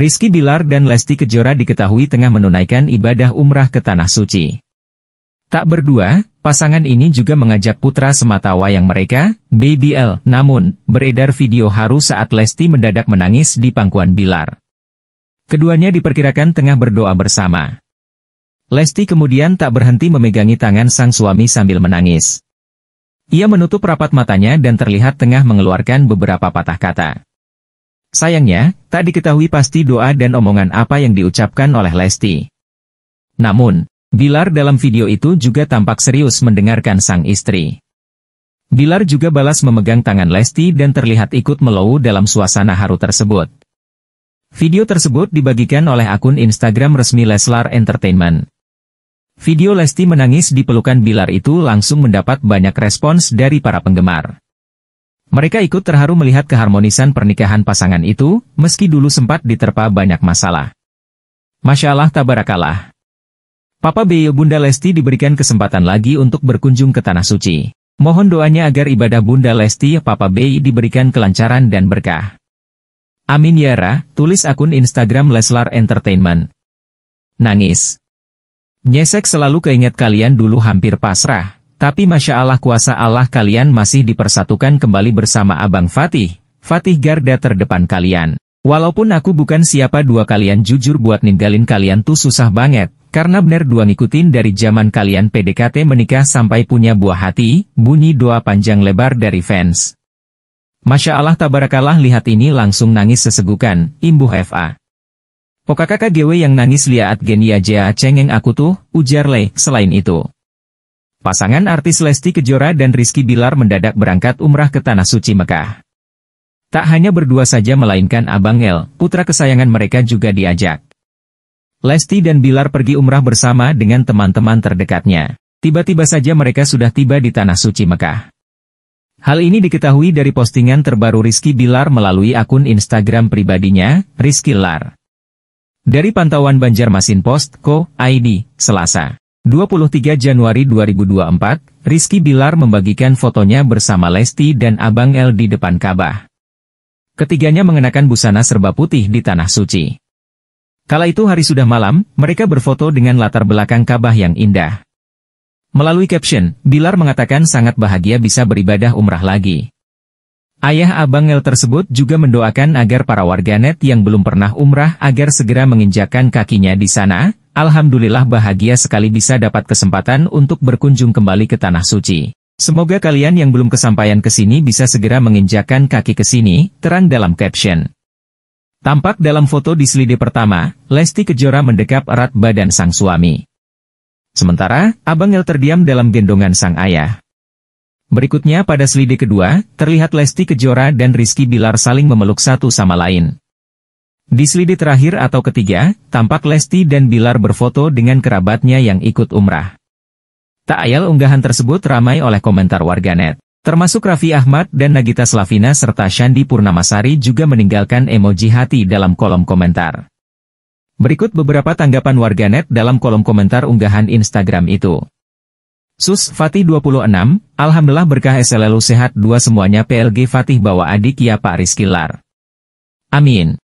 Rizky Bilar dan Lesti Kejora diketahui tengah menunaikan ibadah umrah ke Tanah Suci. Tak berdua, pasangan ini juga mengajak putra semata wayang mereka, Baby L. Namun, beredar video haru saat Lesti mendadak menangis di pangkuan Bilar. Keduanya diperkirakan tengah berdoa bersama. Lesti kemudian tak berhenti memegangi tangan sang suami sambil menangis. Ia menutup rapat matanya dan terlihat tengah mengeluarkan beberapa patah kata. Sayangnya, tak diketahui pasti doa dan omongan apa yang diucapkan oleh Lesti. Namun, Bilar dalam video itu juga tampak serius mendengarkan sang istri. Bilar juga balas memegang tangan Lesti dan terlihat ikut melau dalam suasana haru tersebut. Video tersebut dibagikan oleh akun Instagram resmi Leslar Entertainment. Video Lesti menangis di pelukan Bilar itu langsung mendapat banyak respons dari para penggemar. Mereka ikut terharu melihat keharmonisan pernikahan pasangan itu, meski dulu sempat diterpa banyak masalah. Masya Allah tabarakallah. Papa Beyo Bunda Lesti diberikan kesempatan lagi untuk berkunjung ke Tanah Suci. Mohon doanya agar ibadah Bunda Lesti Papa Bey diberikan kelancaran dan berkah. Amin Yara, tulis akun Instagram Leslar Entertainment. Nangis. Nyesek selalu keinget kalian dulu hampir pasrah. Tapi Masya Allah kuasa Allah kalian masih dipersatukan kembali bersama Abang Fatih, Fatih Garda terdepan kalian. Walaupun aku bukan siapa dua kalian jujur buat ninggalin kalian tuh susah banget, karena bener dua ngikutin dari zaman kalian PDKT menikah sampai punya buah hati, bunyi doa panjang lebar dari fans. Masya Allah tabarakallah lihat ini langsung nangis sesegukan, imbuh FA. Pokakaka GW yang nangis liat genia ya, aja cengeng aku tuh, ujar Le, selain itu. Pasangan artis Lesti Kejora dan Rizky Bilar mendadak berangkat umrah ke Tanah Suci Mekah. Tak hanya berdua saja melainkan Abang El, putra kesayangan mereka juga diajak. Lesti dan Bilar pergi umrah bersama dengan teman-teman terdekatnya. Tiba-tiba saja mereka sudah tiba di Tanah Suci Mekah. Hal ini diketahui dari postingan terbaru Rizky Bilar melalui akun Instagram pribadinya, Rizky Lar. Dari pantauan Banjarmasin Post Co. ID, Selasa. 23 Januari 2024, Rizky Bilar membagikan fotonya bersama Lesti dan Abang L di depan Ka'bah. Ketiganya mengenakan busana serba putih di Tanah Suci. Kala itu hari sudah malam, mereka berfoto dengan latar belakang Ka'bah yang indah. Melalui caption, Bilar mengatakan sangat bahagia bisa beribadah umrah lagi. Ayah Abang El tersebut juga mendoakan agar para warganet yang belum pernah umrah agar segera menginjakan kakinya di sana, Alhamdulillah bahagia sekali bisa dapat kesempatan untuk berkunjung kembali ke Tanah Suci. Semoga kalian yang belum kesampaian ke sini bisa segera menginjakan kaki ke sini, terang dalam caption. Tampak dalam foto di slide pertama, Lesti Kejora mendekap erat badan sang suami. Sementara, Abang El terdiam dalam gendongan sang ayah. Berikutnya pada slide kedua, terlihat Lesti Kejora dan Rizky Bilar saling memeluk satu sama lain. Di slide terakhir atau ketiga, tampak Lesti dan Bilar berfoto dengan kerabatnya yang ikut umrah. Tak ayal unggahan tersebut ramai oleh komentar warganet. Termasuk Raffi Ahmad dan Nagita Slavina serta Shandi Purnamasari juga meninggalkan emoji hati dalam kolom komentar. Berikut beberapa tanggapan warganet dalam kolom komentar unggahan Instagram itu. Sus Fatih 26, Alhamdulillah berkah selalu sehat dua semuanya PLG Fatih bawa adik ya Pak Rizky Amin.